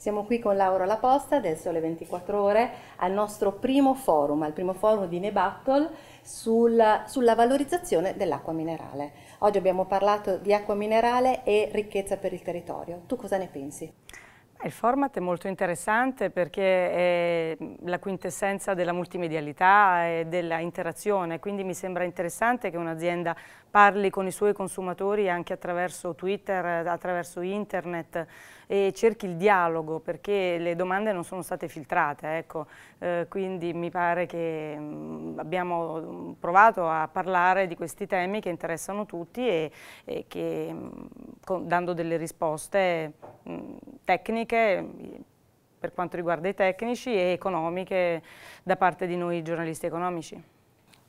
Siamo qui con Laura Laposta del Sole 24 Ore al nostro primo forum, al primo forum di Nebattle sul, sulla valorizzazione dell'acqua minerale. Oggi abbiamo parlato di acqua minerale e ricchezza per il territorio. Tu cosa ne pensi? Eh, il format è molto interessante perché è mm, la quintessenza della multimedialità e della interazione, quindi mi sembra interessante che un'azienda parli con i suoi consumatori anche attraverso Twitter, attraverso internet e cerchi il dialogo perché le domande non sono state filtrate, ecco. eh, quindi mi pare che mm, abbiamo mm, provato a parlare di questi temi che interessano tutti e, e che dando delle risposte tecniche politiche per quanto riguarda i tecnici e economiche da parte di noi giornalisti economici.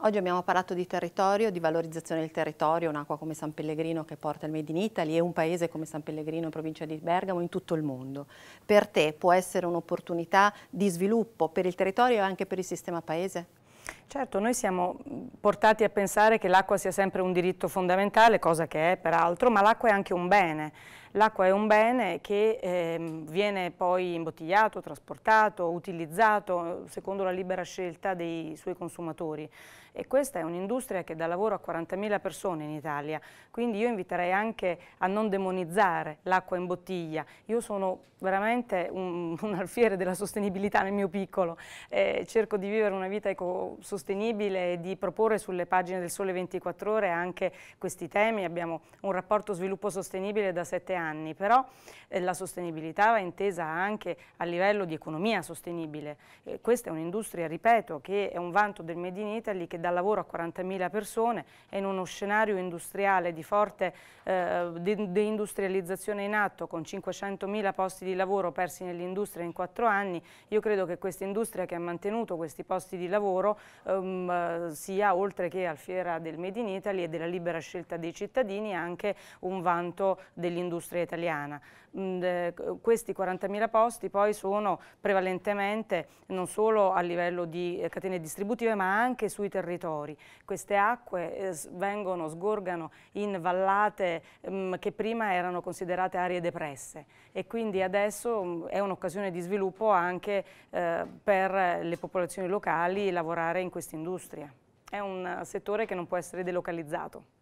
Oggi abbiamo parlato di territorio, di valorizzazione del territorio, un'acqua come San Pellegrino che porta il Made in Italy e un paese come San Pellegrino in provincia di Bergamo in tutto il mondo. Per te può essere un'opportunità di sviluppo per il territorio e anche per il sistema paese? Certo, noi siamo portati a pensare che l'acqua sia sempre un diritto fondamentale, cosa che è peraltro, ma l'acqua è anche un bene. L'acqua è un bene che eh, viene poi imbottigliato, trasportato, utilizzato eh, secondo la libera scelta dei suoi consumatori e questa è un'industria che dà lavoro a 40.000 persone in Italia, quindi io inviterei anche a non demonizzare l'acqua in bottiglia. Io sono veramente un, un alfiere della sostenibilità nel mio piccolo, eh, cerco di vivere una vita ecosostenibile e di proporre sulle pagine del Sole 24 Ore anche questi temi. Abbiamo un rapporto sviluppo sostenibile da sette anni anni, però eh, la sostenibilità va intesa anche a livello di economia sostenibile. Eh, questa è un'industria, ripeto, che è un vanto del Made in Italy che dà lavoro a 40.000 persone e in uno scenario industriale di forte eh, deindustrializzazione in atto con 500.000 posti di lavoro persi nell'industria in quattro anni, io credo che questa industria che ha mantenuto questi posti di lavoro ehm, eh, sia oltre che al fiera del Made in Italy e della libera scelta dei cittadini anche un vanto dell'industria dell'industria italiana. Mm, questi 40.000 posti poi sono prevalentemente non solo a livello di eh, catene distributive ma anche sui territori. Queste acque eh, vengono, sgorgano in vallate mm, che prima erano considerate aree depresse e quindi adesso mm, è un'occasione di sviluppo anche eh, per le popolazioni locali lavorare in questa industria. È un settore che non può essere delocalizzato.